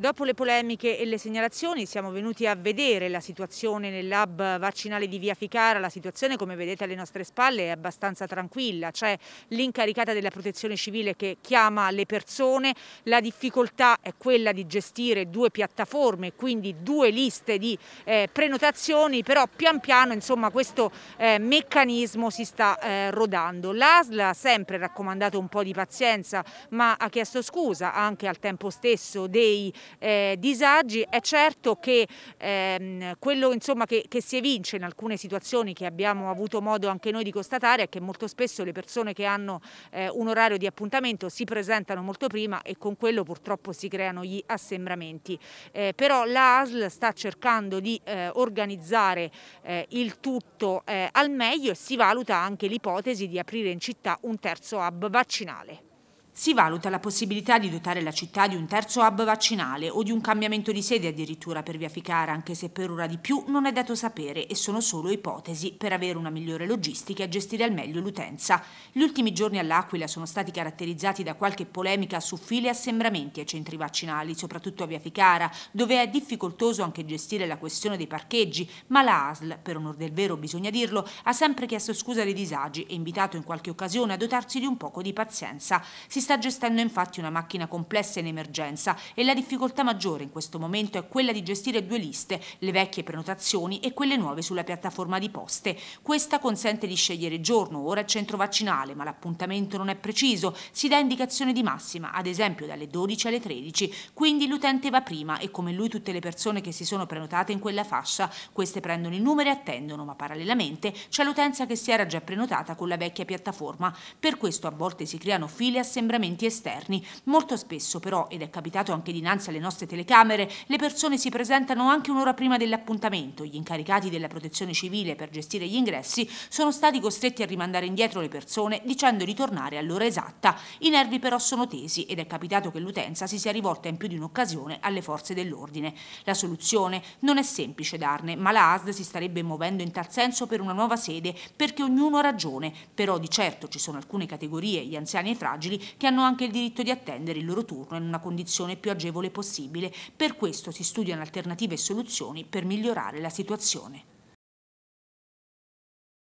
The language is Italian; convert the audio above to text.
Dopo le polemiche e le segnalazioni siamo venuti a vedere la situazione nel lab vaccinale di Via Ficara, la situazione come vedete alle nostre spalle è abbastanza tranquilla, c'è l'incaricata della protezione civile che chiama le persone, la difficoltà è quella di gestire due piattaforme, quindi due liste di eh, prenotazioni, però pian piano insomma, questo eh, meccanismo si sta eh, rodando. L'ASL ha sempre raccomandato un po' di pazienza ma ha chiesto scusa anche al tempo stesso dei eh, disagi. È certo che ehm, quello insomma, che, che, si evince in alcune situazioni che abbiamo avuto modo anche noi di constatare è che molto spesso le persone che hanno eh, un orario di appuntamento si presentano molto prima e con quello purtroppo si creano gli assembramenti. Eh, però la ASL sta cercando di eh, organizzare eh, il tutto eh, al meglio e si valuta anche l'ipotesi di aprire in città un terzo hub vaccinale si valuta la possibilità di dotare la città di un terzo hub vaccinale o di un cambiamento di sede addirittura per via Ficara, anche se per ora di più non è dato sapere e sono solo ipotesi per avere una migliore logistica e gestire al meglio l'utenza. Gli ultimi giorni all'Aquila sono stati caratterizzati da qualche polemica su file e assembramenti ai centri vaccinali, soprattutto a via Ficara, dove è difficoltoso anche gestire la questione dei parcheggi, ma la ASL, per onor del vero bisogna dirlo, ha sempre chiesto scusa dei disagi e invitato in qualche occasione a dotarsi di un poco di pazienza. Si sta gestendo infatti una macchina complessa in emergenza e la difficoltà maggiore in questo momento è quella di gestire due liste, le vecchie prenotazioni e quelle nuove sulla piattaforma di poste. Questa consente di scegliere giorno, ora e centro vaccinale, ma l'appuntamento non è preciso, si dà indicazione di massima, ad esempio dalle 12 alle 13, quindi l'utente va prima e come lui tutte le persone che si sono prenotate in quella fascia, queste prendono i numeri e attendono, ma parallelamente c'è l'utenza che si era già prenotata con la vecchia piattaforma. Per questo a volte si creano file assembramenti inquadramenti esterni. Molto spesso però, ed è capitato anche dinanzi alle nostre telecamere, le persone si presentano anche un'ora prima dell'appuntamento. Gli incaricati della protezione civile per gestire gli ingressi sono stati costretti a rimandare indietro le persone dicendo di tornare all'ora esatta. I nervi però sono tesi ed è capitato che l'utenza si sia rivolta in più di un'occasione alle forze dell'ordine. La soluzione non è semplice darne, ma la ASD si starebbe muovendo in tal senso per una nuova sede perché ognuno ha ragione. Però di certo ci sono alcune categorie, gli anziani e i fragili, che hanno anche il diritto di attendere il loro turno in una condizione più agevole possibile. Per questo si studiano alternative e soluzioni per migliorare la situazione.